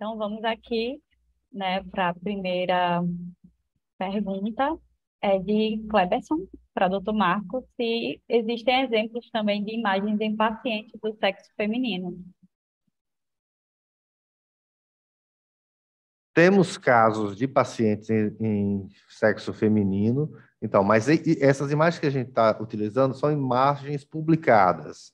Então, vamos aqui né, para a primeira pergunta, é de Cleberson, para o doutor Marco, se existem exemplos também de imagens em pacientes do sexo feminino. Temos casos de pacientes em, em sexo feminino, então, mas essas imagens que a gente está utilizando são imagens publicadas,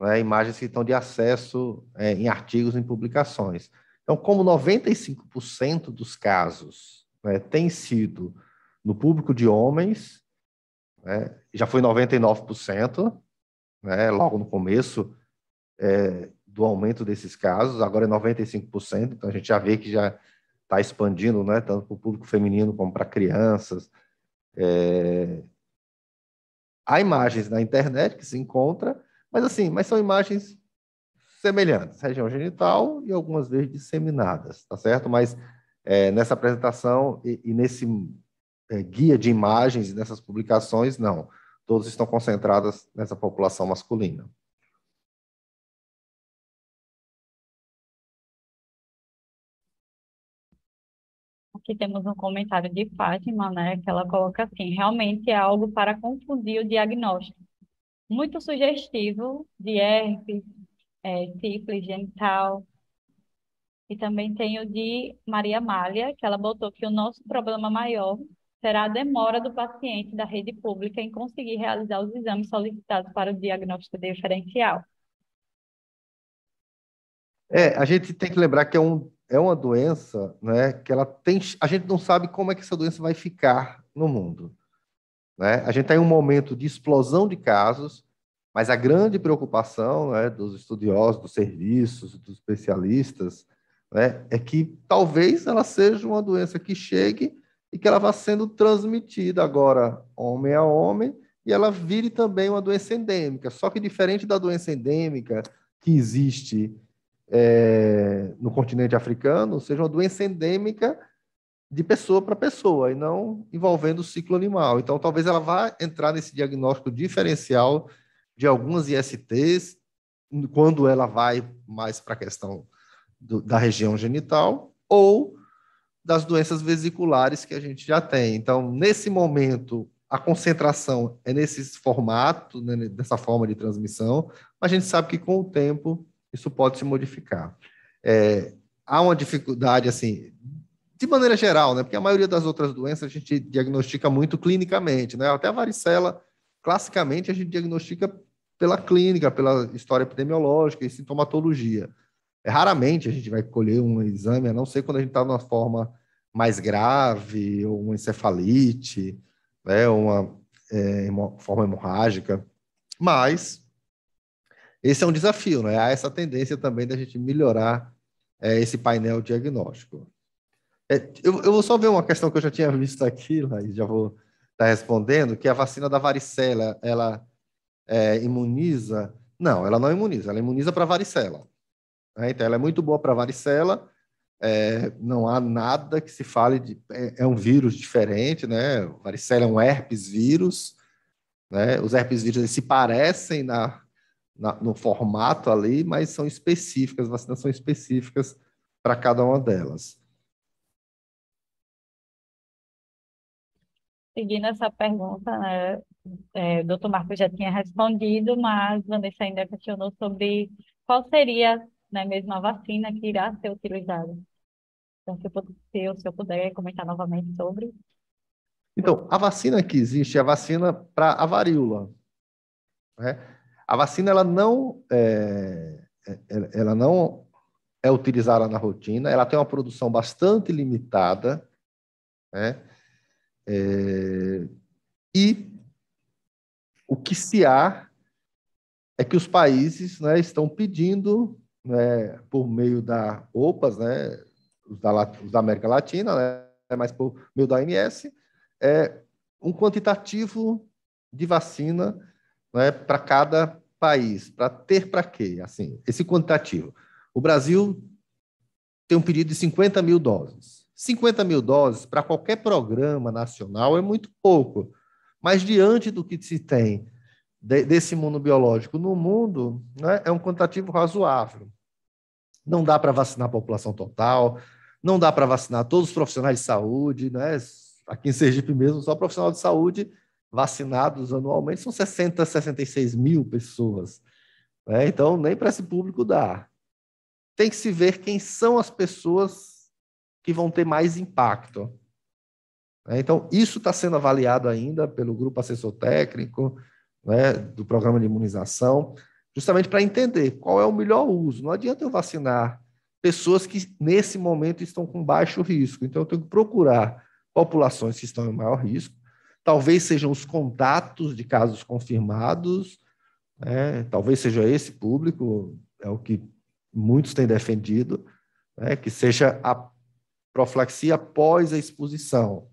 né, imagens que estão de acesso é, em artigos, em publicações. Então, como 95% dos casos né, tem sido no público de homens, né, já foi 99%, né, logo no começo é, do aumento desses casos, agora é 95%, então a gente já vê que já está expandindo, né, tanto para o público feminino como para crianças. É... Há imagens na internet que se encontra, mas assim, mas são imagens semelhantes, região genital e algumas vezes disseminadas, tá certo? Mas é, nessa apresentação e, e nesse é, guia de imagens e nessas publicações, não. Todos estão concentradas nessa população masculina. Aqui temos um comentário de Fátima, né, que ela coloca assim: realmente é algo para confundir o diagnóstico. Muito sugestivo de herpes, é, genital. E também tem o de Maria Malha, que ela botou que o nosso problema maior será a demora do paciente da rede pública em conseguir realizar os exames solicitados para o diagnóstico diferencial. É, a gente tem que lembrar que é, um, é uma doença, né, que ela tem, a gente não sabe como é que essa doença vai ficar no mundo, né? A gente está em um momento de explosão de casos, mas a grande preocupação né, dos estudiosos, dos serviços, dos especialistas, né, é que talvez ela seja uma doença que chegue e que ela vá sendo transmitida agora homem a homem e ela vire também uma doença endêmica. Só que diferente da doença endêmica que existe é, no continente africano, seja uma doença endêmica de pessoa para pessoa e não envolvendo o ciclo animal. Então, talvez ela vá entrar nesse diagnóstico diferencial de algumas ISTs, quando ela vai mais para a questão do, da região genital, ou das doenças vesiculares que a gente já tem. Então, nesse momento, a concentração é nesse formato, né, dessa forma de transmissão, mas a gente sabe que com o tempo isso pode se modificar. É, há uma dificuldade, assim, de maneira geral, né? Porque a maioria das outras doenças a gente diagnostica muito clinicamente, né? Até a varicela, classicamente, a gente diagnostica pela clínica, pela história epidemiológica e sintomatologia. É, raramente a gente vai colher um exame, a não ser quando a gente está numa forma mais grave, ou uma encefalite, né, uma é, forma hemorrágica. Mas esse é um desafio, né? Há essa tendência também da gente melhorar é, esse painel diagnóstico. É, eu, eu, vou só ver uma questão que eu já tinha visto aqui, e já vou estar tá respondendo, que é a vacina da varicela, ela é, imuniza? Não, ela não imuniza, ela imuniza para varicela. Né? Então, ela é muito boa para varicela, é, não há nada que se fale de. É, é, um vírus diferente, né? Varicela é um herpes vírus, né? Os herpes vírus se parecem na, na, no formato ali, mas são específicas, vacinas são específicas para cada uma delas. Seguindo essa pergunta, né, é, doutor Marco já tinha respondido, mas Vanessa ainda questionou sobre qual seria né, mesmo a vacina que irá ser utilizada. Então, se eu, se eu puder comentar novamente sobre. Então, a vacina que existe é a vacina para a varíola. Né? A vacina ela não, é, é, é ela não é utilizada na rotina, ela tem uma produção bastante limitada, né? É, e o que se há é que os países né, estão pedindo, né, por meio da OPAS, né, os, da, da América Latina, né, mas por meio da OMS, é, um quantitativo de vacina né, para cada país, para ter para quê? Assim, esse quantitativo. O Brasil tem um pedido de 50 mil doses. 50 mil doses para qualquer programa nacional é muito pouco, mas diante do que se tem de, desse mundo biológico no mundo, né, é um quantitativo razoável. Não dá para vacinar a população total, não dá para vacinar todos os profissionais de saúde, né? aqui em Sergipe mesmo, só profissional de saúde vacinados anualmente são 60, 66 mil pessoas. Né? Então, nem para esse público dá. Tem que se ver quem são as pessoas que vão ter mais impacto. Né? Então, isso está sendo avaliado ainda pelo grupo assessor técnico né, do programa de imunização, justamente para entender qual é o melhor uso. Não adianta eu vacinar pessoas que, nesse momento, estão com baixo risco. Então, eu tenho que procurar populações que estão em maior risco. Talvez sejam os contatos de casos confirmados, né? talvez seja esse público, é o que muitos têm defendido, né? que seja a profilaxia após a exposição.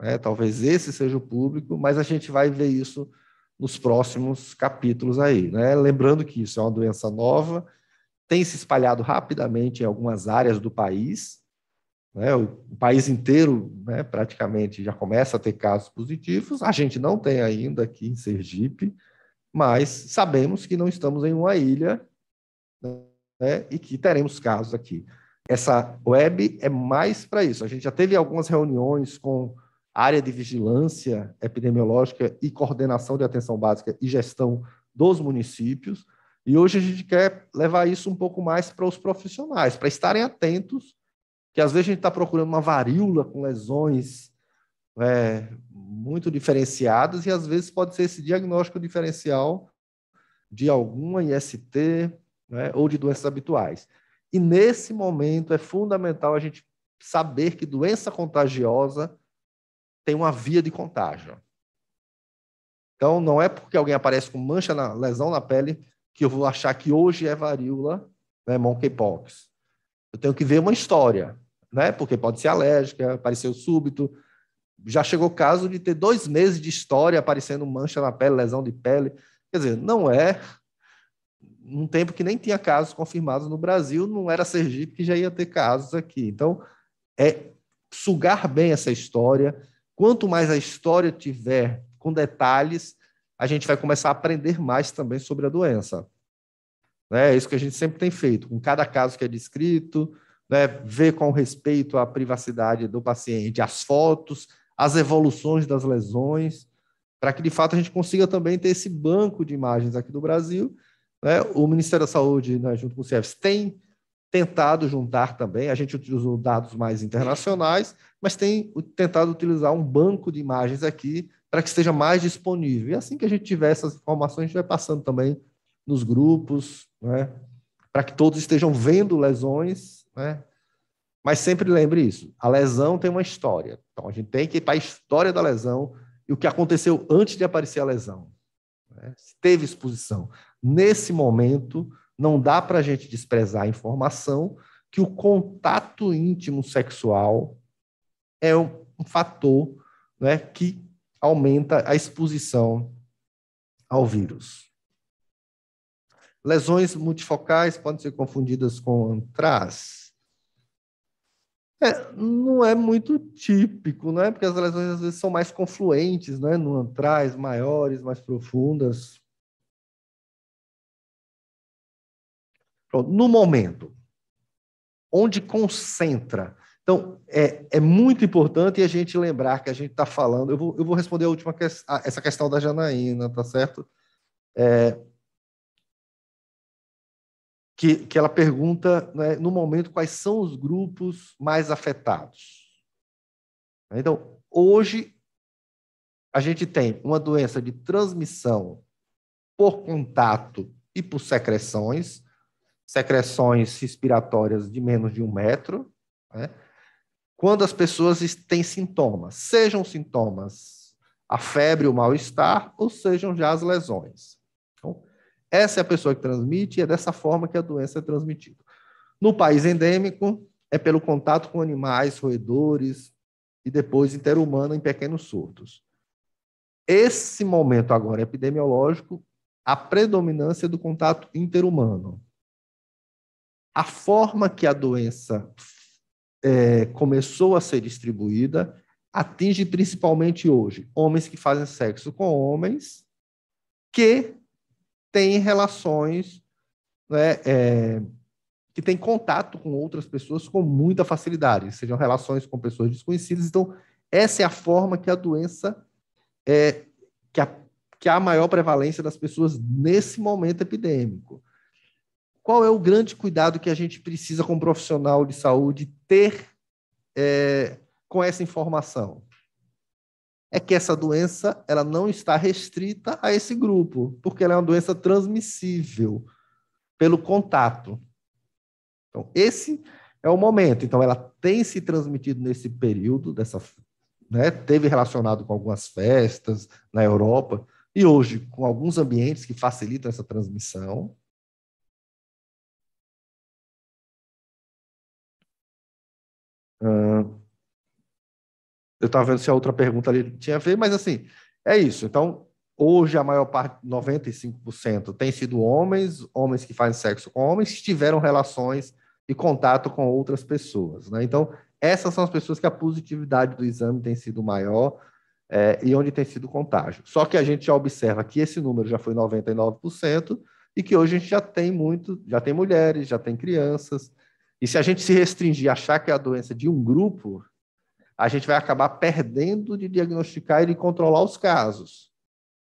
É, talvez esse seja o público, mas a gente vai ver isso nos próximos capítulos aí. Né? Lembrando que isso é uma doença nova, tem se espalhado rapidamente em algumas áreas do país. Né? O país inteiro né, praticamente já começa a ter casos positivos. A gente não tem ainda aqui em Sergipe, mas sabemos que não estamos em uma ilha né, e que teremos casos aqui. Essa web é mais para isso. A gente já teve algumas reuniões com a área de vigilância epidemiológica e coordenação de atenção básica e gestão dos municípios. E hoje a gente quer levar isso um pouco mais para os profissionais, para estarem atentos, que às vezes a gente está procurando uma varíola com lesões é, muito diferenciadas, e às vezes pode ser esse diagnóstico diferencial de alguma IST né, ou de doenças habituais. E nesse momento é fundamental a gente saber que doença contagiosa tem uma via de contágio. Então, não é porque alguém aparece com mancha na lesão na pele que eu vou achar que hoje é varíola, né, monkeypox. Eu tenho que ver uma história, né? Porque pode ser alérgica, apareceu súbito. Já chegou o caso de ter dois meses de história aparecendo mancha na pele, lesão de pele. Quer dizer, não é num tempo que nem tinha casos confirmados no Brasil, não era Sergipe que já ia ter casos aqui. Então, é sugar bem essa história. Quanto mais a história tiver com detalhes, a gente vai começar a aprender mais também sobre a doença. Né? É isso que a gente sempre tem feito, com cada caso que é descrito, né, ver com respeito à privacidade do paciente as fotos, as evoluções das lesões, para que de fato a gente consiga também ter esse banco de imagens aqui do Brasil né? O Ministério da Saúde, né, junto com o CIEFS, tem tentado juntar também, a gente usou dados mais internacionais, mas tem tentado utilizar um banco de imagens aqui para que esteja mais disponível. E assim que a gente tiver essas informações, a gente vai passando também nos grupos, né? para que todos estejam vendo lesões, né? mas sempre lembre isso, a lesão tem uma história, então a gente tem que ir para a história da lesão e o que aconteceu antes de aparecer a lesão, né? se teve exposição. Nesse momento, não dá para a gente desprezar a informação que o contato íntimo sexual é um, fator né, que aumenta a exposição ao vírus. Lesões multifocais podem ser confundidas com trás. É, não é muito típico, é Porque as lesões às vezes são mais confluentes, é No antraz, maiores, mais profundas. no momento, onde concentra. Então, é, é muito importante a gente lembrar que a gente está falando. Eu vou, eu vou responder a última questão, essa questão da Janaína, tá certo? É, que, que ela pergunta, né, no momento, quais são os grupos mais afetados. Então, hoje, a gente tem uma doença de transmissão por contato e por secreções, secreções respiratórias de menos de um metro, né? quando as pessoas têm sintomas, sejam sintomas a febre, o mal-estar, ou sejam já as lesões. Então, essa é a pessoa que transmite e é dessa forma que a doença é transmitida. No país endêmico, é pelo contato com animais, roedores e depois interhumano em pequenos surtos. Esse momento agora epidemiológico, a predominância do contato interhumano, a forma que a doença é, começou a ser distribuída atinge principalmente hoje homens que fazem sexo com homens que têm relações, né, é, que têm contato com outras pessoas com muita facilidade, sejam relações com pessoas desconhecidas. Então, essa é a forma que a doença é que a, que a maior prevalência das pessoas nesse momento epidêmico qual é o grande cuidado que a gente precisa, como profissional de saúde, ter é, com essa informação? É que essa doença ela não está restrita a esse grupo, porque ela é uma doença transmissível pelo contato. Então, esse é o momento. Então, ela tem se transmitido nesse período, dessa, né, teve relacionado com algumas festas na Europa, e hoje com alguns ambientes que facilitam essa transmissão. Uh, eu estava vendo se a outra pergunta ali tinha a ver, mas assim, é isso. Então, hoje a maior parte, 95%, tem sido homens, homens que fazem sexo com homens, que tiveram relações e contato com outras pessoas. Né? Então, essas são as pessoas que a positividade do exame tem sido maior é, e onde tem sido contágio. Só que a gente já observa que esse número já foi 99% e que hoje a gente já tem muito, já tem mulheres, já tem crianças, e se a gente se restringir a achar que é a doença de um grupo, a gente vai acabar perdendo de diagnosticar e de controlar os casos,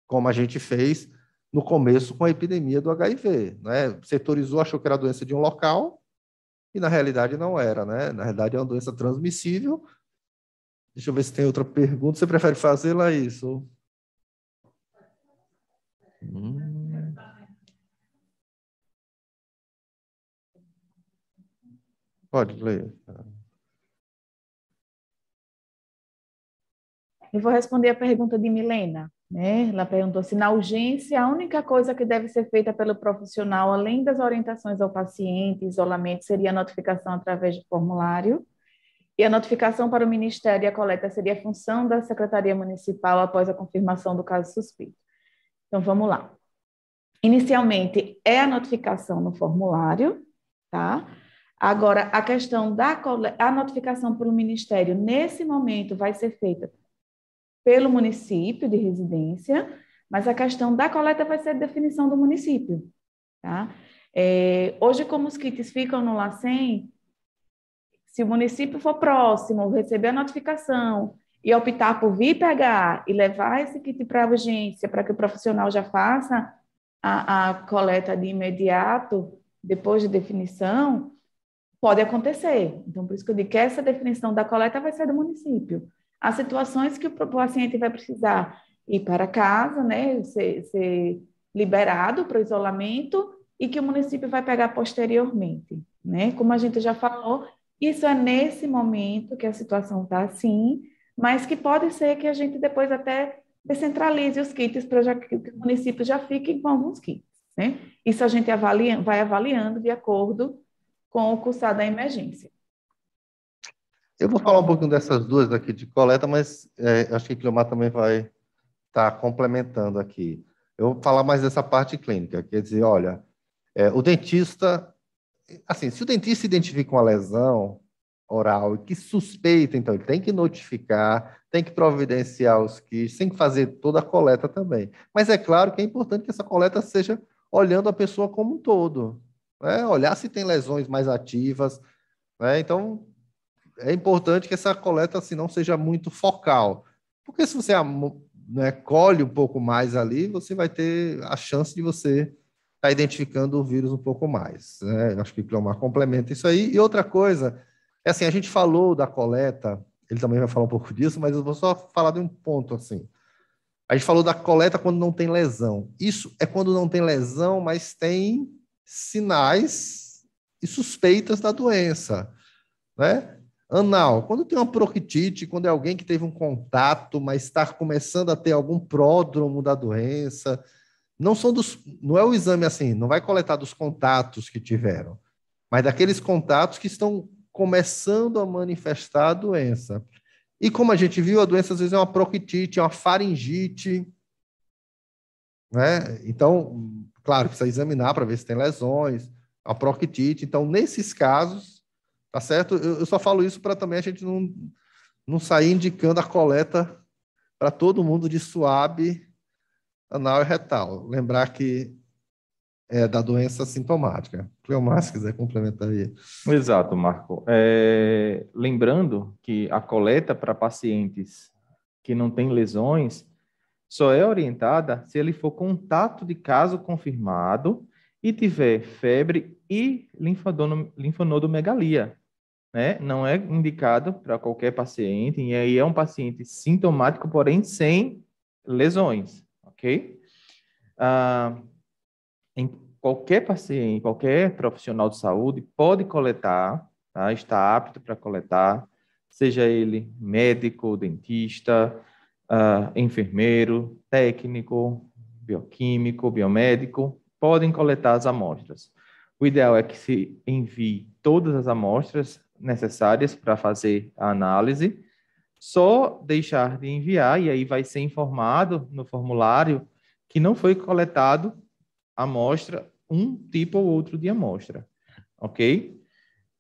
como a gente fez no começo com a epidemia do HIV. Né? Setorizou, achou que era a doença de um local, e na realidade não era. Né? Na realidade é uma doença transmissível. Deixa eu ver se tem outra pergunta. Você prefere fazê-la isso? Hum. Pode ler. Eu vou responder a pergunta de Milena. Né? Ela perguntou se, na urgência, a única coisa que deve ser feita pelo profissional, além das orientações ao paciente, isolamento, seria a notificação através de formulário. E a notificação para o Ministério e a coleta seria função da Secretaria Municipal após a confirmação do caso suspeito. Então, vamos lá. Inicialmente, é a notificação no formulário, tá? Agora, a questão da a notificação pelo Ministério, nesse momento, vai ser feita pelo município de residência, mas a questão da coleta vai ser definição do município. Tá? É, hoje, como os kits ficam no LACEN, se o município for próximo, receber a notificação e optar por vir pegar e levar esse kit para a urgência, para que o profissional já faça a, a coleta de imediato, depois de definição, pode acontecer. Então, por isso que eu digo que essa definição da coleta vai ser do município. As situações que o paciente vai precisar ir para casa, né, ser, ser liberado para o isolamento e que o município vai pegar posteriormente, né? Como a gente já falou, isso é nesse momento que a situação está assim, mas que pode ser que a gente depois até descentralize os kits para que o município já fique com alguns kits, né? Isso a gente avalia, vai avaliando de acordo com o cursar da emergência. Eu vou falar um pouquinho dessas duas aqui de coleta, mas é, acho que o Cleomar também vai estar tá complementando aqui. Eu vou falar mais dessa parte clínica, quer dizer, olha, é, o dentista, assim, se o dentista identifica uma lesão oral e que suspeita, então ele tem que notificar, tem que providenciar os kits, tem que fazer toda a coleta também. Mas é claro que é importante que essa coleta seja olhando a pessoa como um todo, né? olhar se tem lesões mais ativas. Né? Então, é importante que essa coleta assim, não seja muito focal, porque se você né, colhe um pouco mais ali, você vai ter a chance de você estar tá identificando o vírus um pouco mais. Né? Acho que o Clomar complementa isso aí. E outra coisa, é assim, a gente falou da coleta, ele também vai falar um pouco disso, mas eu vou só falar de um ponto assim. A gente falou da coleta quando não tem lesão. Isso é quando não tem lesão, mas tem sinais e suspeitas da doença, né? Anal, quando tem uma proctite, quando é alguém que teve um contato, mas está começando a ter algum pródromo da doença, não são dos, não é o exame assim, não vai coletar dos contatos que tiveram, mas daqueles contatos que estão começando a manifestar a doença. E como a gente viu, a doença às vezes é uma proctite, é uma faringite, né? Então, Claro, precisa examinar para ver se tem lesões, a proctite. Então, nesses casos, tá certo? Eu, eu só falo isso para também a gente não, não sair indicando a coleta para todo mundo de suave anal e retal. Lembrar que é da doença sintomática. Cleomar, se quiser complementar aí. Exato, Marco. É, lembrando que a coleta para pacientes que não têm lesões só é orientada se ele for contato de caso confirmado e tiver febre e linfonodomegalia. Né? Não é indicado para qualquer paciente, e aí é um paciente sintomático, porém sem lesões, ok? Ah, em qualquer paciente, qualquer profissional de saúde pode coletar, tá? está apto para coletar, seja ele médico, dentista, uh, enfermeiro, técnico, bioquímico, biomédico, podem coletar as amostras. O ideal é que se envie todas as amostras necessárias para fazer a análise, só deixar de enviar, e aí vai ser informado no formulário que não foi coletado amostra, um tipo ou outro de amostra, ok?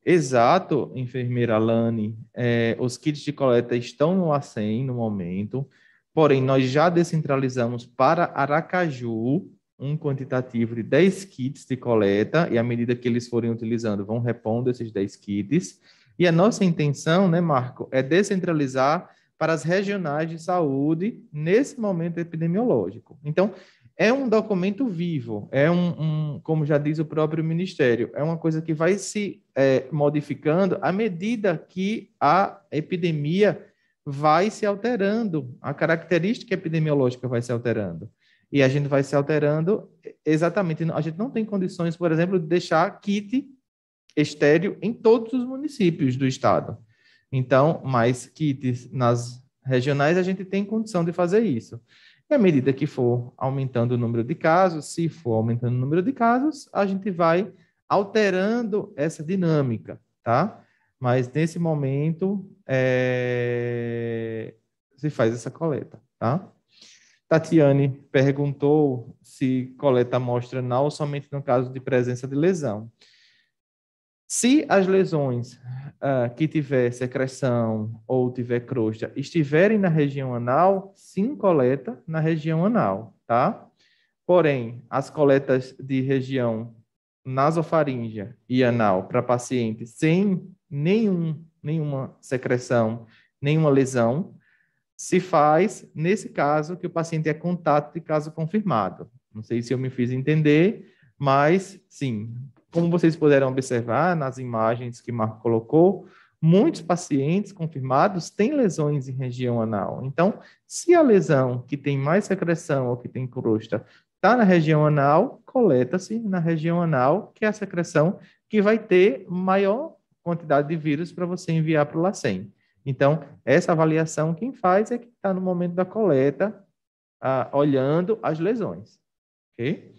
Exato, enfermeira Lani. É, os kits de coleta estão no ACEM no momento, porém, nós já descentralizamos para Aracaju um quantitativo de 10 kits de coleta, e à medida que eles forem utilizando, vão repondo esses 10 kits. E a nossa intenção, né, Marco, é descentralizar para as regionais de saúde nesse momento epidemiológico. Então, é um documento vivo, é um, um, como já diz o próprio Ministério, é uma coisa que vai se é, modificando à medida que a epidemia vai se alterando, a característica epidemiológica vai se alterando. E a gente vai se alterando exatamente. A gente não tem condições, por exemplo, de deixar kit estéreo em todos os municípios do estado. Então, mais kits nas regionais, a gente tem condição de fazer isso. E à medida que for aumentando o número de casos, se for aumentando o número de casos, a gente vai alterando essa dinâmica, tá? Mas nesse momento é... se faz essa coleta, tá? Tatiane perguntou se coleta amostra não somente no caso de presença de lesão. Se as lesões ah, que tiver secreção ou tiver crosta estiverem na região anal, sim, coleta na região anal, tá? Porém, as coletas de região nasofaríngea e anal para paciente sem nenhum, nenhuma secreção, nenhuma lesão, se faz nesse caso que o paciente é contato de caso confirmado. Não sei se eu me fiz entender, mas sim, como vocês puderam observar nas imagens que Marco colocou, muitos pacientes confirmados têm lesões em região anal. Então, se a lesão que tem mais secreção ou que tem crosta está na região anal, coleta-se na região anal, que é a secreção que vai ter maior quantidade de vírus para você enviar para o LACEN. Então, essa avaliação quem faz é que está no momento da coleta, ah, olhando as lesões. Ok?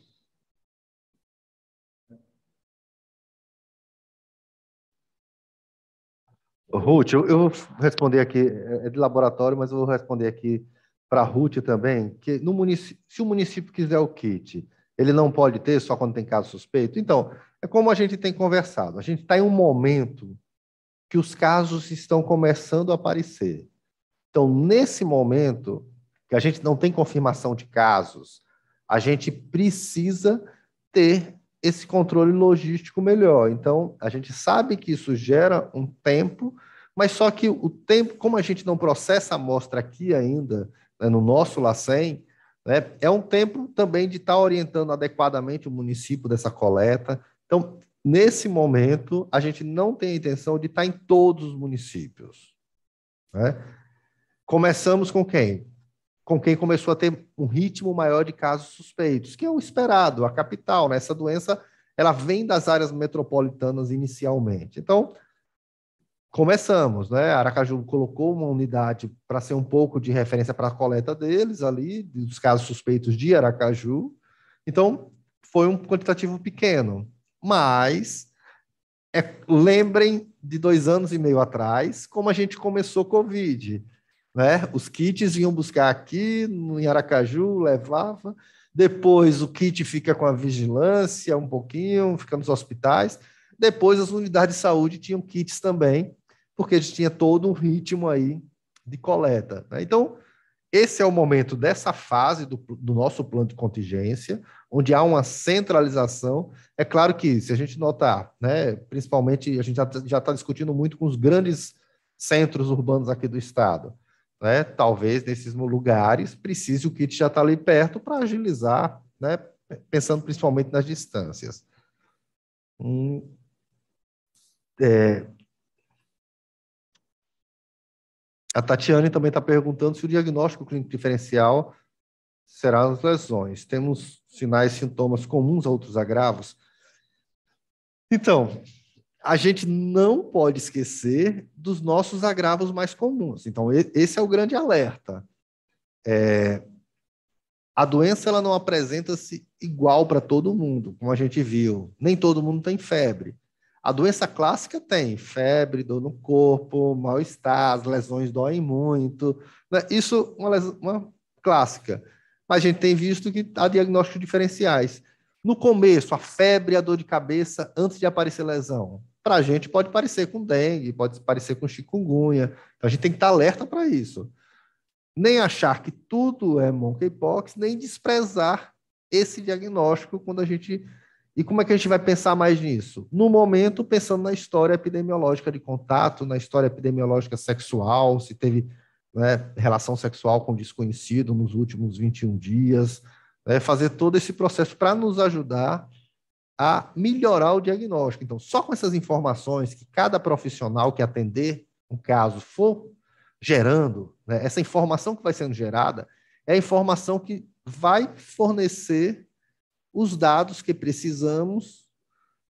Ruth, eu, eu, vou responder aqui, é, é de laboratório, mas eu vou responder aqui para a Ruth também, que no município, se o município quiser o kit, ele não pode ter só quando tem caso suspeito? Então, é como a gente tem conversado, a gente está em um momento que os casos estão começando a aparecer. Então, nesse momento, que a gente não tem confirmação de casos, a gente precisa ter esse controle logístico melhor. Então, a gente sabe que isso gera um tempo, mas só que o tempo, como a gente não processa a amostra aqui ainda, né, no nosso LACEN, né, é um tempo também de estar tá orientando adequadamente o município dessa coleta. Então, nesse momento, a gente não tem a intenção de estar tá em todos os municípios. Né? Começamos com quem? com quem começou a ter um ritmo maior de casos suspeitos, que é o esperado, a capital, né? Essa doença, ela vem das áreas metropolitanas inicialmente. Então, começamos, né? Aracaju colocou uma unidade para ser um pouco de referência para a coleta deles ali, dos casos suspeitos de Aracaju. Então, foi um quantitativo pequeno, mas é, lembrem de dois anos e meio atrás, como a gente começou Covid né? Os kits vinham buscar aqui, em Aracaju, levava. Depois o kit fica com a vigilância um pouquinho, fica nos hospitais. Depois as unidades de saúde tinham kits também, porque a gente tinha todo um ritmo aí de coleta. Né? Então, esse é o momento dessa fase do, do, nosso plano de contingência, onde há uma centralização. É claro que, se a gente notar, né, principalmente a gente já está tá discutindo muito com os grandes centros urbanos aqui do estado, né? Talvez nesses lugares precise o kit já estar tá ali perto para agilizar, né? pensando principalmente nas distâncias. Hum, é... A Tatiane também está perguntando se o diagnóstico clínico diferencial será as lesões. Temos sinais e sintomas comuns a outros agravos? Então, a gente não pode esquecer dos nossos agravos mais comuns. Então, esse é o grande alerta. É, a doença ela não apresenta-se igual para todo mundo, como a gente viu. Nem todo mundo tem febre. A doença clássica tem febre, dor no corpo, mal-estar, as lesões doem muito. Né? Isso uma, uma clássica. Mas a gente tem visto que há diagnósticos diferenciais. No começo, a febre e a dor de cabeça antes de aparecer lesão para a gente pode parecer com dengue, pode parecer com chikungunya. Então a gente tem que estar tá alerta para isso. Nem achar que tudo é monkeypox, nem desprezar esse diagnóstico quando a gente. E como é que a gente vai pensar mais nisso? No momento, pensando na história epidemiológica de contato, na história epidemiológica sexual, se teve né, relação sexual com desconhecido nos últimos 21 dias, né, fazer todo esse processo para nos ajudar a melhorar o diagnóstico. Então, só com essas informações que cada profissional que atender um caso for gerando, né, essa informação que vai sendo gerada, é a informação que vai fornecer os dados que precisamos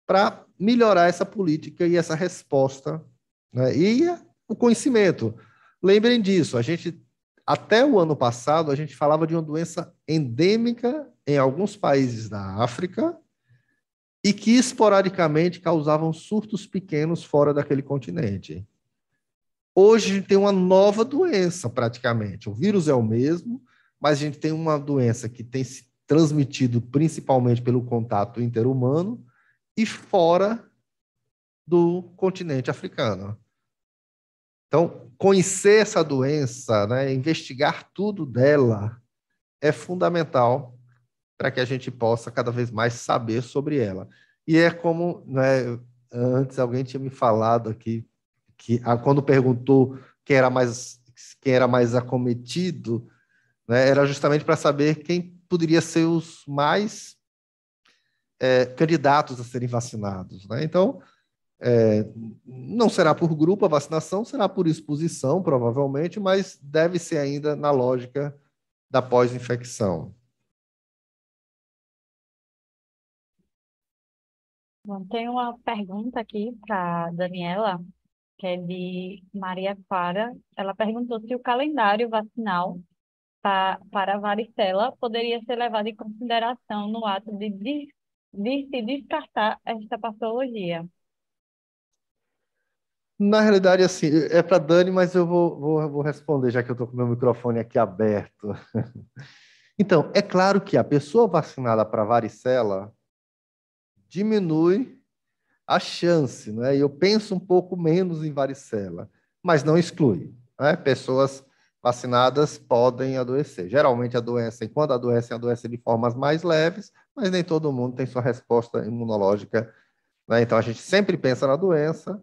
para melhorar essa política e essa resposta. Né, e o conhecimento. Lembrem disso, a gente até o ano passado a gente falava de uma doença endêmica em alguns países da África, e que esporadicamente causavam surtos pequenos fora daquele continente. Hoje a gente tem uma nova doença, praticamente. O vírus é o mesmo, mas a gente tem uma doença que tem se transmitido principalmente pelo contato interhumano e fora do continente africano. Então, conhecer essa doença, né, investigar tudo dela, é fundamental para que a gente possa cada vez mais saber sobre ela. E é como né, antes alguém tinha me falado aqui que ah, quando perguntou quem era mais quem era mais acometido, né, era justamente para saber quem poderia ser os mais é, candidatos a serem vacinados. Né? Então, é, não será por grupo a vacinação, será por exposição, provavelmente, mas deve ser ainda na lógica da pós-infecção. Bom, tem uma pergunta aqui para Daniela, que é de Maria Clara. Ela perguntou se o calendário vacinal pa, para a varicela poderia ser levado em consideração no ato de, de, de se descartar esta patologia. Na realidade, assim, é para Dani, mas eu vou, vou, vou responder, já que eu estou com meu microfone aqui aberto. Então, é claro que a pessoa vacinada para varicela, diminui a chance, né? E eu penso um pouco menos em varicela, mas não exclui. Né? Pessoas vacinadas podem adoecer. Geralmente adoecem, quando adoecem, adoecem de formas mais leves, mas nem todo mundo tem sua resposta imunológica. Né? Então a gente sempre pensa na doença,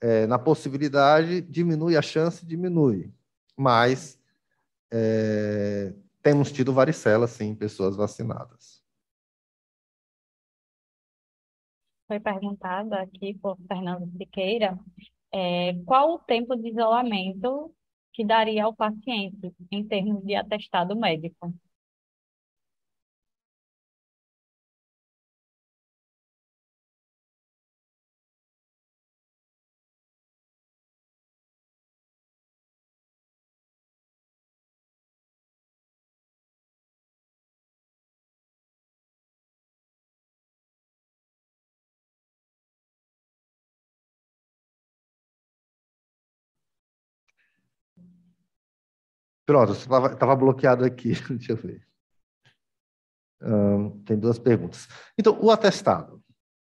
é, na possibilidade, diminui a chance, diminui. Mas é, temos tido varicela, sim, em pessoas vacinadas. foi perguntada aqui por Fernando Siqueira é, qual o tempo de isolamento que daria ao paciente em termos de atestado médico. Pronto, estava bloqueado aqui. Deixa eu ver. tem duas perguntas. Então, o atestado.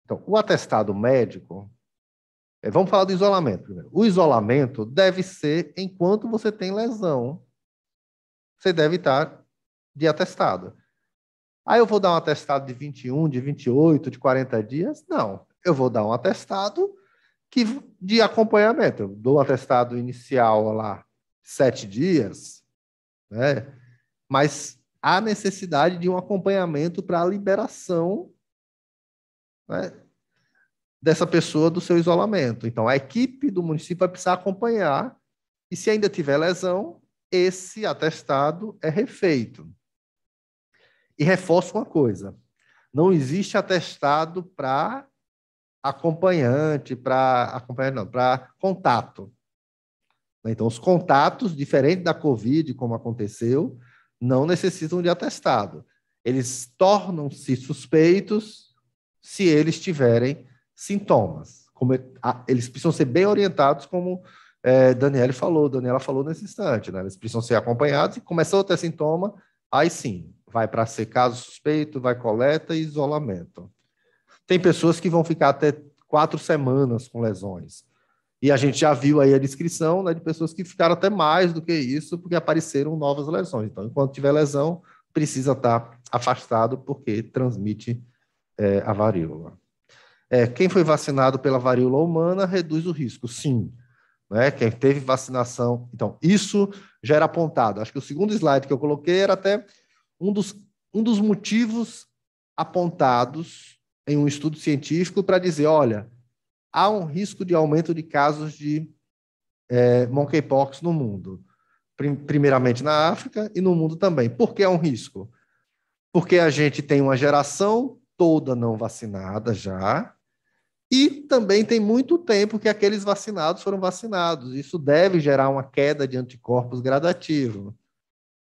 Então, o atestado médico. É, vamos falar do isolamento primeiro. O isolamento deve ser enquanto você tem lesão. Você deve estar de atestado. Aí eu vou dar um atestado de 21, de 28, de 40 dias? Não. Eu vou dar um atestado que, de acompanhamento. Eu dou um atestado inicial lá, sete dias, né? Mas há necessidade de um acompanhamento para a liberação né, dessa pessoa do seu isolamento. Então, a equipe do município vai precisar acompanhar e, se ainda tiver lesão, esse atestado é refeito. E reforço uma coisa: não existe atestado para acompanhante, para acompanhante não, para contato. Né? Então, os contatos, diferente da Covid, como aconteceu, não necessitam de atestado. Eles tornam-se suspeitos se eles tiverem sintomas. Como é, eles precisam ser bem orientados, como é, Daniela falou, Daniela falou nesse instante, né? Eles precisam ser acompanhados e começou a ter sintoma, aí sim, vai para ser caso suspeito, vai coleta e isolamento. Tem pessoas que vão ficar até quatro semanas com lesões. E a gente já viu aí a descrição né, de pessoas que ficaram até mais do que isso, porque apareceram novas lesões. Então, enquanto tiver lesão, precisa estar tá afastado, porque transmite é, a varíola. É, quem foi vacinado pela varíola humana reduz o risco, sim. Né? Quem teve vacinação. Então, isso já era apontado. Acho que o segundo slide que eu coloquei era até um dos, um dos motivos apontados em um estudo científico para dizer: olha há um risco de aumento de casos de é, monkeypox no mundo. Primeiramente na África e no mundo também. Por que é um risco? Porque a gente tem uma geração toda não vacinada já, e também tem muito tempo que aqueles vacinados foram vacinados. Isso deve gerar uma queda de anticorpos gradativo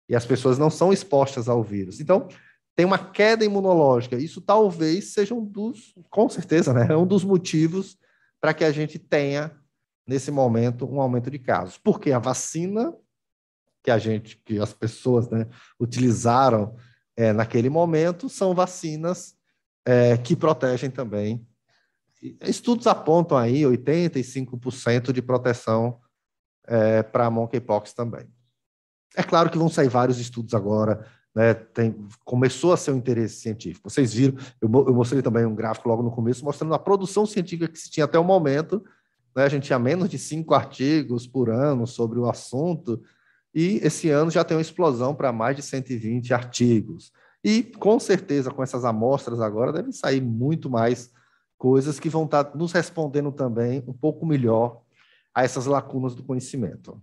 E as pessoas não são expostas ao vírus. Então, tem uma queda imunológica. Isso talvez seja um dos, com certeza, né, é um dos motivos para que a gente tenha, nesse momento, um aumento de casos. Porque a vacina que a gente, que as pessoas né, utilizaram é, naquele momento, são vacinas é, que protegem também. Estudos apontam aí 85% de proteção é, para monkeypox também. É claro que vão sair vários estudos agora né, tem, começou a ser um interesse científico. Vocês viram, eu, eu, mostrei também um gráfico logo no começo, mostrando a produção científica que se tinha até o momento. Né, a gente tinha menos de cinco artigos por ano sobre o assunto, e esse ano já tem uma explosão para mais de 120 artigos. E com certeza, com essas amostras agora, devem sair muito mais coisas que vão estar nos respondendo também um pouco melhor a essas lacunas do conhecimento.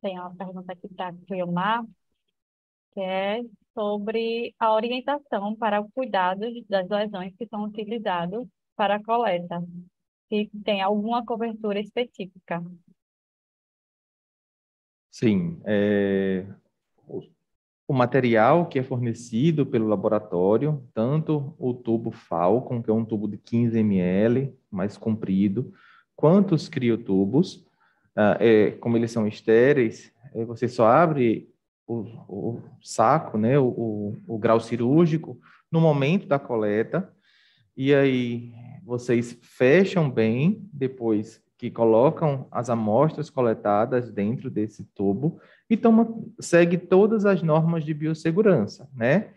Tem uma pergunta aqui para Guiomar, que é sobre a orientação para o cuidado das lesões que são utilizadas para a coleta, se tem alguma cobertura específica. Sim, é... o material que é fornecido pelo laboratório, tanto o tubo Falcon, que é um tubo de 15 ml, mais comprido, quanto os criotubos, ah, é, como eles são estéreis, é, você só abre o, o saco, né, o, o, o grau cirúrgico, no momento da coleta, e aí vocês fecham bem depois que colocam as amostras coletadas dentro desse tubo e toma, segue todas as normas de biossegurança, né?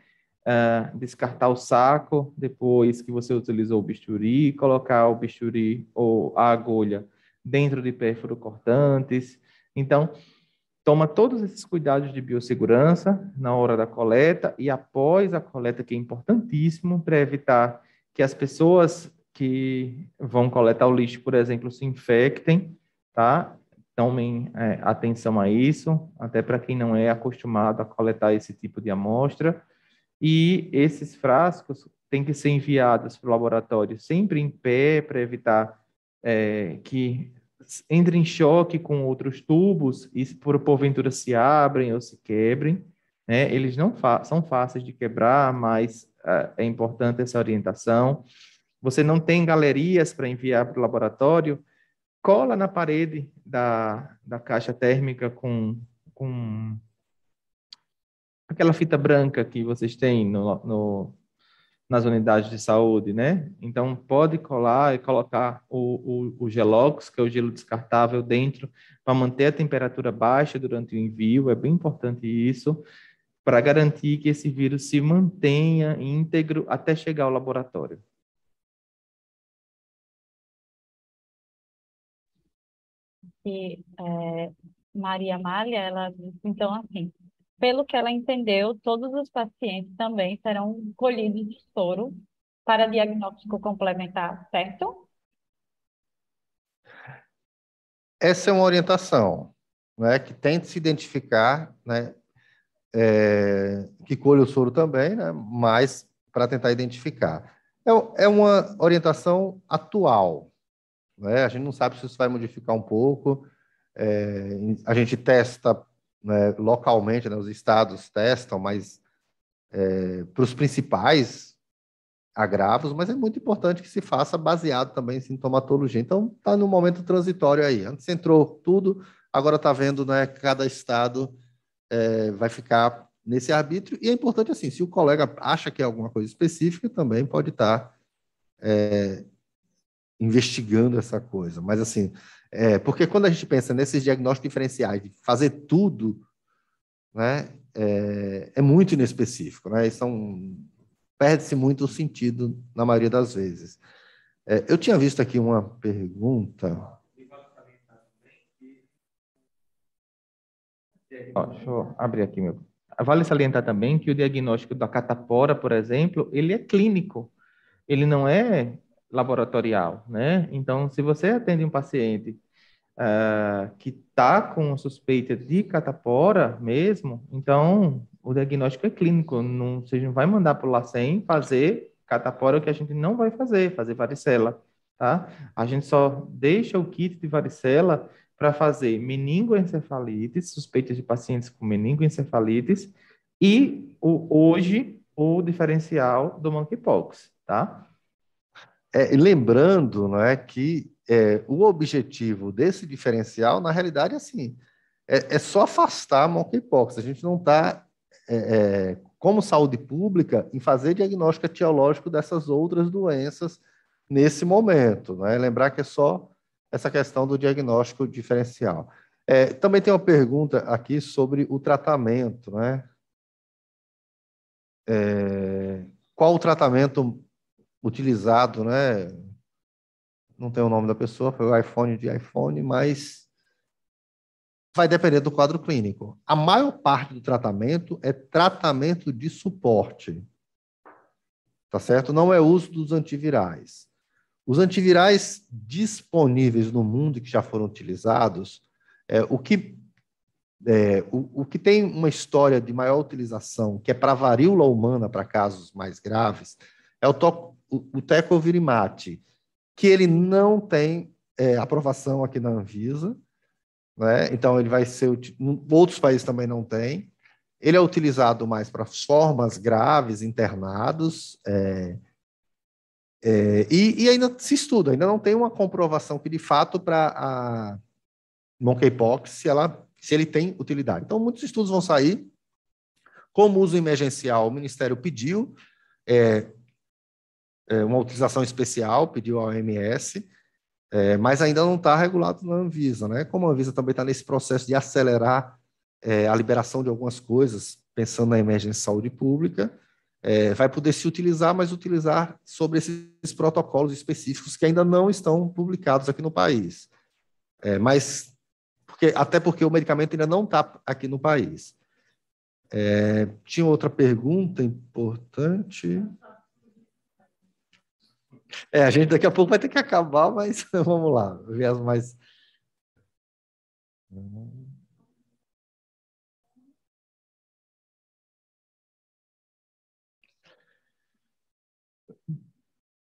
Uh, descartar o saco depois que você utilizou o bisturi, colocar o bisturi ou a agulha dentro de cortantes. Então, toma todos esses cuidados de biossegurança na hora da coleta e após a coleta, que é importantíssimo para evitar que as pessoas que vão coletar o lixo, por exemplo, se infectem, tá? Tomem é, atenção a isso, até para quem não é acostumado a coletar esse tipo de amostra. E esses frascos têm que ser enviados para o laboratório sempre em pé para evitar é, que entrem em choque com outros tubos e por porventura se abrem ou se quebrem. Né? Eles não são fáceis de quebrar, mas uh, é importante essa orientação. Você não tem galerias para enviar para o laboratório, cola na parede da, da caixa térmica com, com aquela fita branca que vocês têm no, no nas unidades de saúde, né? Então, pode colar e colocar o, o, o gelox, que é o gelo descartável, dentro para manter a temperatura baixa durante o envio, é bem importante isso, para garantir que esse vírus se mantenha íntegro até chegar ao laboratório. E, é, Maria Amália, ela então assim, pelo que ela entendeu, todos os pacientes também serão colhidos de soro para diagnóstico complementar, certo? Essa é uma orientação, né, que tente se identificar, né, é, que colhe o soro também, né, mas para tentar identificar. É, é uma orientação atual, né? a gente não sabe se isso vai modificar um pouco, é, a gente testa né, localmente, né, os estados testam, mas é, para os principais agravos, mas é muito importante que se faça baseado também em sintomatologia. Então, está no momento transitório aí. Antes entrou tudo, agora está vendo, né, cada estado é, vai ficar nesse arbítrio. E é importante, assim, se o colega acha que é alguma coisa específica, também pode estar tá, é, investigando essa coisa. Mas, assim, é, porque quando a gente pensa nesses diagnósticos diferenciais, de fazer tudo, né, é, é muito inespecífico, né? são, perde-se muito o sentido na maioria das vezes. É, eu tinha visto aqui uma pergunta. Ó, deixa eu abrir aqui meu. Vale salientar também que o diagnóstico da catapora, por exemplo, ele é clínico. Ele não é laboratorial, né? Então, se você atende um paciente uh, que está com suspeita de catapora mesmo, então o diagnóstico é clínico, não, você não vai mandar para o LACEN fazer catapora, o que a gente não vai fazer, fazer varicela, tá? A gente só deixa o kit de varicela para fazer meningoencefalite, suspeitas de pacientes com meningoencefalite, e o, hoje o diferencial do monkeypox, tá? É, lembrando não é, que é, o objetivo desse diferencial, na realidade, é assim, é, é só afastar a monkeypox. A gente não está, é, é, como saúde pública, em fazer diagnóstico etiológico dessas outras doenças nesse momento. é Lembrar que é só essa questão do diagnóstico diferencial. É, também tem uma pergunta aqui sobre o tratamento. É? é qual o tratamento utilizado, né? Não tem o nome da pessoa, foi o iPhone de iPhone, mas vai depender do quadro clínico. A maior parte do tratamento é tratamento de suporte. Tá certo? Não é uso dos antivirais. Os antivirais disponíveis no mundo e que já foram utilizados, é, o, que, é, o, o que tem uma história de maior utilização, que é para varíola humana, para casos mais graves, é o o, o Teco que ele não tem é, aprovação aqui na Anvisa, né? então ele vai ser. Outros países também não têm. Ele é utilizado mais para formas graves, internados, é, é, e, e, ainda se estuda, ainda não tem uma comprovação que de fato para a monkeypox se, ela, se ele tem utilidade. Então, muitos estudos vão sair. Como uso emergencial, o Ministério pediu, é, é, uma utilização especial, pediu a OMS, é, mas ainda não está regulado na Anvisa, né? Como a Anvisa também está nesse processo de acelerar é, a liberação de algumas coisas, pensando na emergência de saúde pública, é, vai poder se utilizar, mas utilizar sobre esses protocolos específicos que ainda não estão publicados aqui no país. É, mas porque, até porque o medicamento ainda não está aqui no país. É, tinha outra pergunta importante. É, a gente daqui a pouco vai ter que acabar, mas vamos lá. as mais.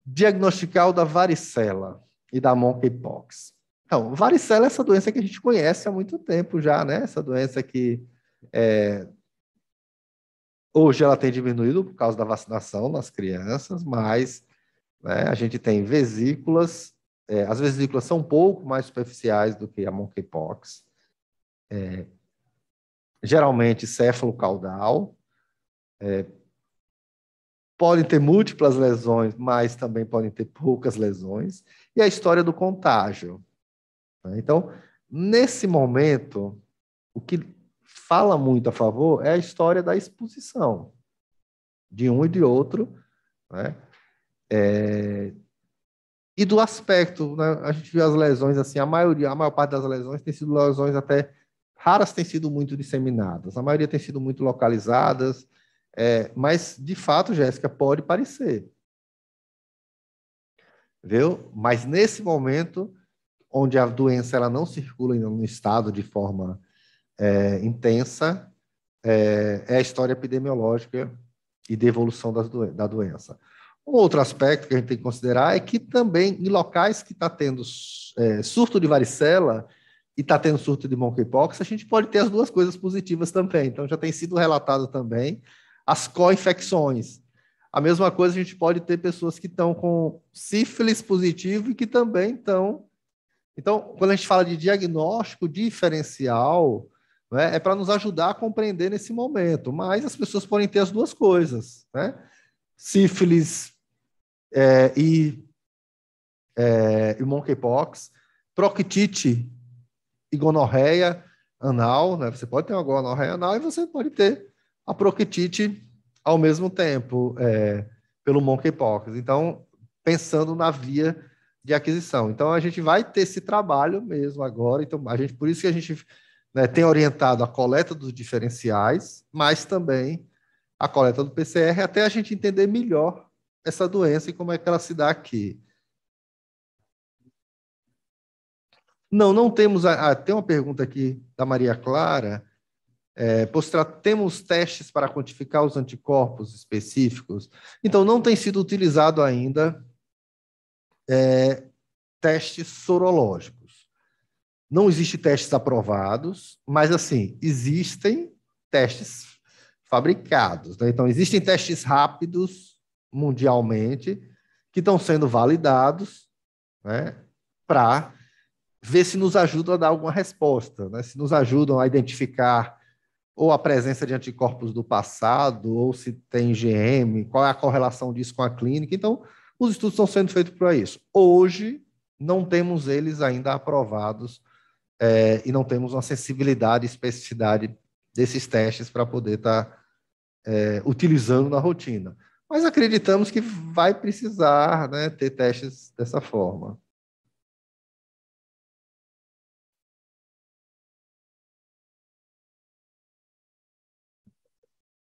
Diagnosticar o da varicela e da monkeypox. Então, varicela é essa doença que a gente conhece há muito tempo já, né? Essa doença que é, Hoje ela tem diminuído por causa da vacinação nas crianças, mas né? A gente tem vesículas, é, as vesículas são um pouco mais superficiais do que a monkeypox, é, geralmente céfalo-caudal, é, podem ter múltiplas lesões, mas também podem ter poucas lesões, e a história do contágio. Né? Então, nesse momento, o que fala muito a favor é a história da exposição de um e de outro, né? É... E do aspecto, né? a gente viu as lesões, assim, a maioria, a maior parte das lesões tem sido lesões até raras têm sido muito disseminadas, a maioria tem sido muito localizadas, é... mas de fato, Jéssica, pode parecer. Viu? Mas nesse momento, onde a doença ela não circula no estado de forma é, intensa, é, é, a história epidemiológica e de evolução do, da doença. Um outro aspecto que a gente tem que considerar é que também em locais que está tendo é, surto de varicela e está tendo surto de monkeypox, a gente pode ter as duas coisas positivas também. Então já tem sido relatado também as co-infecções. A mesma coisa a gente pode ter pessoas que estão com sífilis positivo e que também estão. Então, quando a gente fala de diagnóstico diferencial, né, é para nos ajudar a compreender nesse momento. Mas as pessoas podem ter as duas coisas, né? Sífilis é, e, é, e monkeypox, proctite e gonorreia anal, né? Você pode ter uma gonorreia anal e você pode ter a proctite ao mesmo tempo é, pelo monkeypox. Então, pensando na via de aquisição. Então, a gente vai ter esse trabalho mesmo agora. Então, a gente, por isso que a gente né, tem orientado a coleta dos diferenciais, mas também a coleta do PCR, até a gente entender melhor essa doença e como é que ela se dá aqui. Não, não temos. A, tem uma pergunta aqui da Maria Clara. É, postra, temos testes para quantificar os anticorpos específicos? Então, não tem sido utilizado ainda é, testes sorológicos. Não existe testes aprovados, mas, assim, existem testes fabricados. Né? Então, existem testes rápidos mundialmente que estão sendo validados né, para ver se nos ajudam a dar alguma resposta, né, se nos ajudam a identificar ou a presença de anticorpos do passado, ou se tem GM, qual é a correlação disso com a clínica. Então, os estudos estão sendo feitos para isso. Hoje, não temos eles ainda aprovados é, e não temos uma sensibilidade e especificidade desses testes para poder estar tá, é, utilizando na rotina mas acreditamos que vai precisar né, ter testes dessa forma.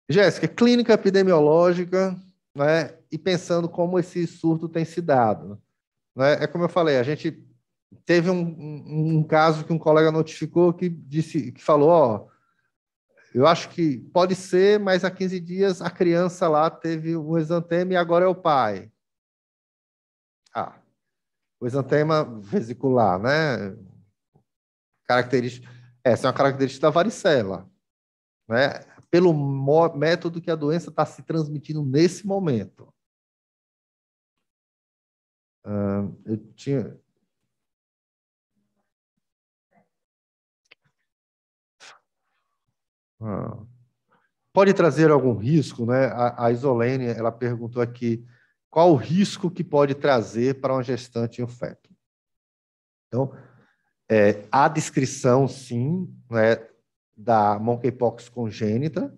Jéssica, clínica epidemiológica, né, e pensando como esse surto tem se dado. Né? É como eu falei, a gente teve um, um, um caso que um colega notificou que disse que falou, ó, eu acho que pode ser, mas há 15 dias a criança lá teve um exantema e agora é o pai. Ah, o exantema vesicular, né? Característica, essa é uma característica da varicela, né? Pelo método que a doença está se transmitindo nesse momento. eu tinha, Ah. Pode trazer algum risco, né? A, a Isolene, ela perguntou aqui qual o risco que pode trazer para uma gestante e um feto. Então, é, há descrição, sim, né, da monkeypox congênita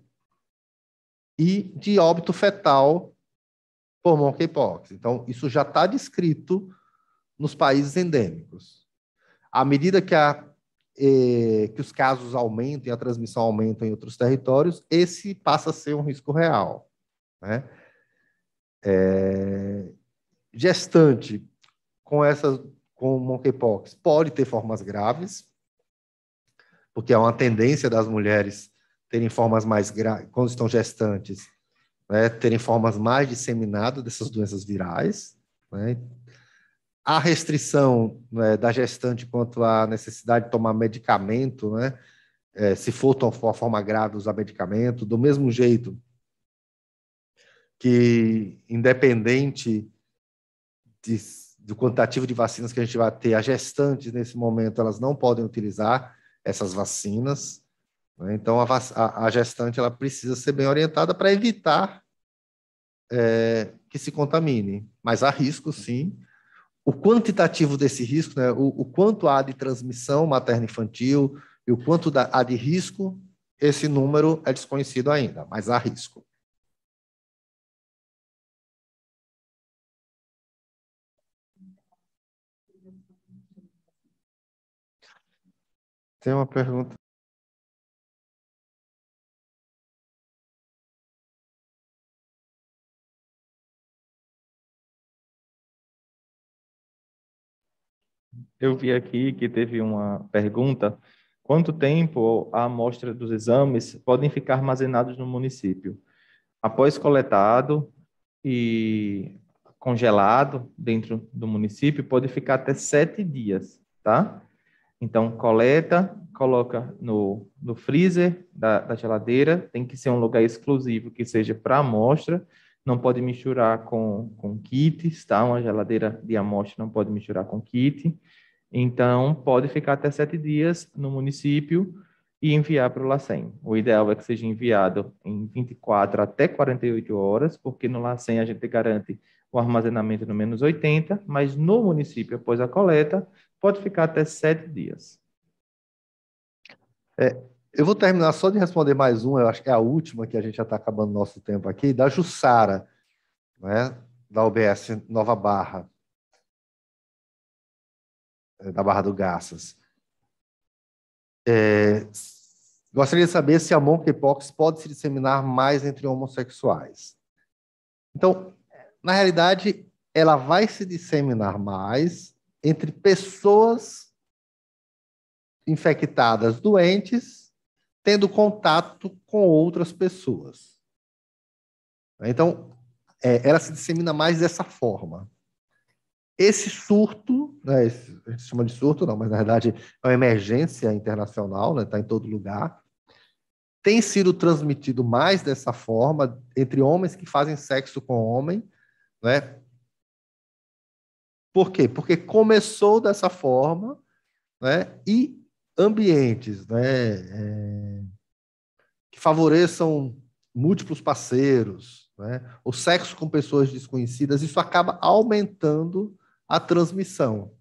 e de óbito fetal por monkeypox. Então, isso já está descrito nos países endêmicos. À medida que a eh, que os casos aumentem, a transmissão aumenta em outros territórios, esse passa a ser um risco real. Né? É, gestante com essa com monkeypox pode ter formas graves, porque é uma tendência das mulheres terem formas mais graves, quando estão gestantes, né, terem formas mais disseminadas dessas doenças virais. Né? a restrição né, da gestante quanto à necessidade de tomar medicamento, né? É, se for uma forma grave, usar medicamento, do mesmo jeito que, independente de, do quantitativo de vacinas que a gente vai ter, as gestantes, nesse momento, elas não podem utilizar essas vacinas. Né? Então, a, a, a, gestante ela precisa ser bem orientada para evitar é, que se contamine. Mas há risco, sim, o quantitativo desse risco, né, o, o quanto há de transmissão materno-infantil e o quanto da, há de risco, esse número é desconhecido ainda, mas há risco. Tem uma pergunta. Eu vi aqui que teve uma pergunta: quanto tempo a amostra dos exames podem ficar armazenados no município? Após coletado e congelado dentro do município, pode ficar até sete dias, tá? Então, coleta, coloca no, no freezer da, da geladeira, tem que ser um lugar exclusivo que seja para amostra, não pode misturar com, com kits, tá? Uma geladeira de amostra não pode misturar com kit. Então, pode ficar até sete dias no município e enviar para o LACEN. O ideal é que seja enviado em 24 até 48 horas, porque no LACEN a gente garante o armazenamento no menos 80, mas no município, após a coleta, pode ficar até sete dias. É, eu vou terminar só de responder mais uma, eu acho que é a última que a gente já está acabando nosso tempo aqui, da Jussara, né, da OBS Nova Barra. Eh, da Barra do Garças. É, gostaria de saber se a monkeypox pode se disseminar mais entre homossexuais. Então, na realidade, ela vai se disseminar mais entre pessoas infectadas doentes tendo contato com outras pessoas. Então, é, ela se dissemina mais dessa forma. Esse surto, né, esse, a gente chama de surto, não, mas na verdade é uma emergência internacional, está né, tá em todo lugar, tem sido transmitido mais dessa forma entre homens que fazem sexo com homem, né? Por quê? Porque começou dessa forma, né? E ambientes, né? É, que favoreçam múltiplos parceiros, né? O sexo com pessoas desconhecidas, isso acaba aumentando a transmissão.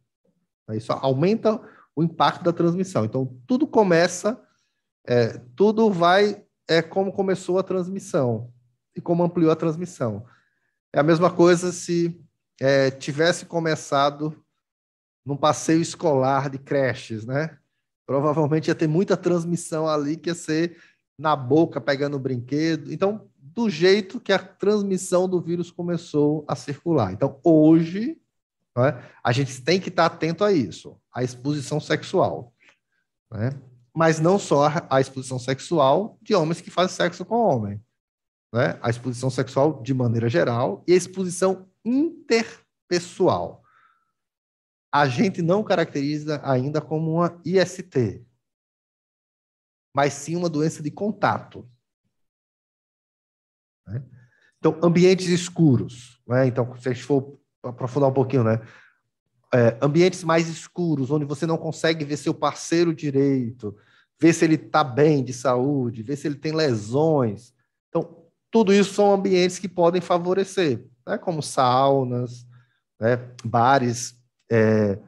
Isso aumenta o impacto da transmissão. Então, tudo começa, é, tudo vai é como começou a transmissão e como ampliou a transmissão. É a mesma coisa se é, tivesse começado num passeio escolar de creches, né? Provavelmente ia ter muita transmissão ali que ia ser na boca pegando o brinquedo. Então, do jeito que a transmissão do vírus começou a circular. Então, hoje né? A gente tem que estar atento a isso, a exposição sexual. Né? Mas não só a exposição sexual de homens que fazem sexo com homem. Né? A exposição sexual de maneira geral e a exposição interpessoal. A gente não caracteriza ainda como uma IST, mas sim uma doença de contato. Né? Então, ambientes escuros. Né? Então, se a gente for aprofundar um pouquinho, né? É, ambientes mais escuros, onde você não consegue ver seu parceiro direito, ver se ele está bem de saúde, ver se ele tem lesões. Então, tudo isso são ambientes que podem favorecer, né? como saunas, né? bares é,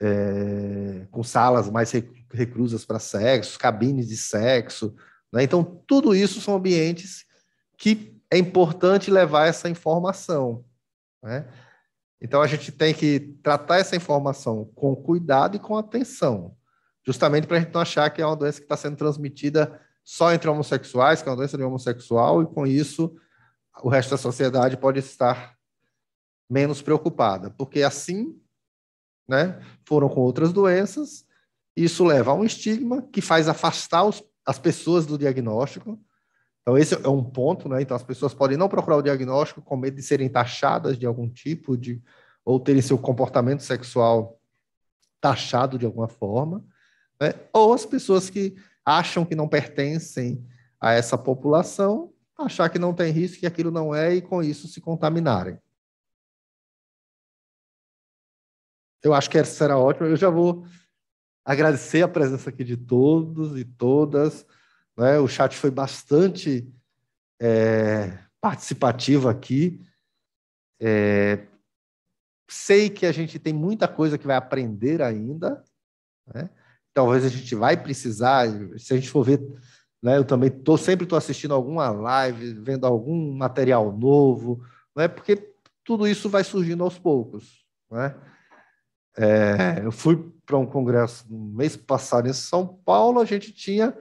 é, com salas mais reclusas para sexo, cabines de sexo. Né? Então, tudo isso são ambientes que é importante levar essa informação. Né? Então a gente tem que tratar essa informação com cuidado e com atenção, justamente para a gente não achar que é uma doença que está sendo transmitida só entre homossexuais, que é uma doença de homossexual, e com isso o resto da sociedade pode estar menos preocupada, porque assim, né, foram com outras doenças, isso leva a um estigma que faz afastar os, as pessoas do diagnóstico, então, esse é um ponto, né? Então, as pessoas podem não procurar o diagnóstico com medo de serem taxadas de algum tipo, de, ou terem seu comportamento sexual taxado de alguma forma, né? ou as pessoas que acham que não pertencem a essa população, achar que não tem risco, que aquilo não é, e com isso se contaminarem. Eu acho que essa será ótima. Eu já vou agradecer a presença aqui de todos e todas. Né? O chat foi bastante é, participativo aqui. É, sei que a gente tem muita coisa que vai aprender ainda. Né? Talvez a gente vai precisar, se a gente for ver, né? eu também tô, sempre estou assistindo alguma live, vendo algum material novo, né? porque tudo isso vai surgindo aos poucos. Né? É, eu fui para um congresso no mês passado em São Paulo, a gente tinha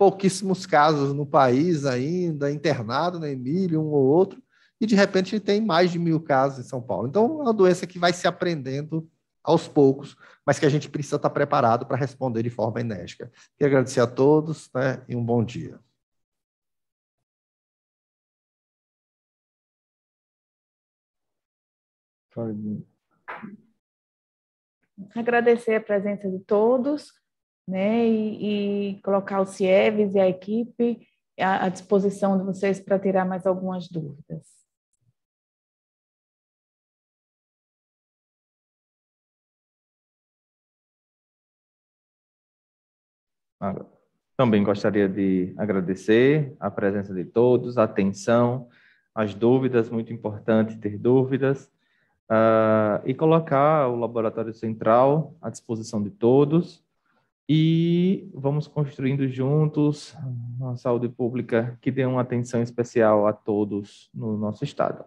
pouquíssimos casos no país ainda, internado na né, Emília, um ou outro, e de repente tem mais de mil casos em São Paulo. Então, é uma doença que vai se aprendendo aos poucos, mas que a gente precisa estar preparado para responder de forma enérgica. Quero agradecer a todos né, e um bom dia. Agradecer a presença de todos né? E, e colocar o CIEVES e a equipe à, à disposição de vocês para tirar mais algumas dúvidas. Ah, também gostaria de agradecer a presença de todos, a atenção, as dúvidas, muito importante ter dúvidas, uh, e colocar o Laboratório Central à disposição de todos e vamos construindo juntos uma saúde pública que dê uma atenção especial a todos no nosso estado.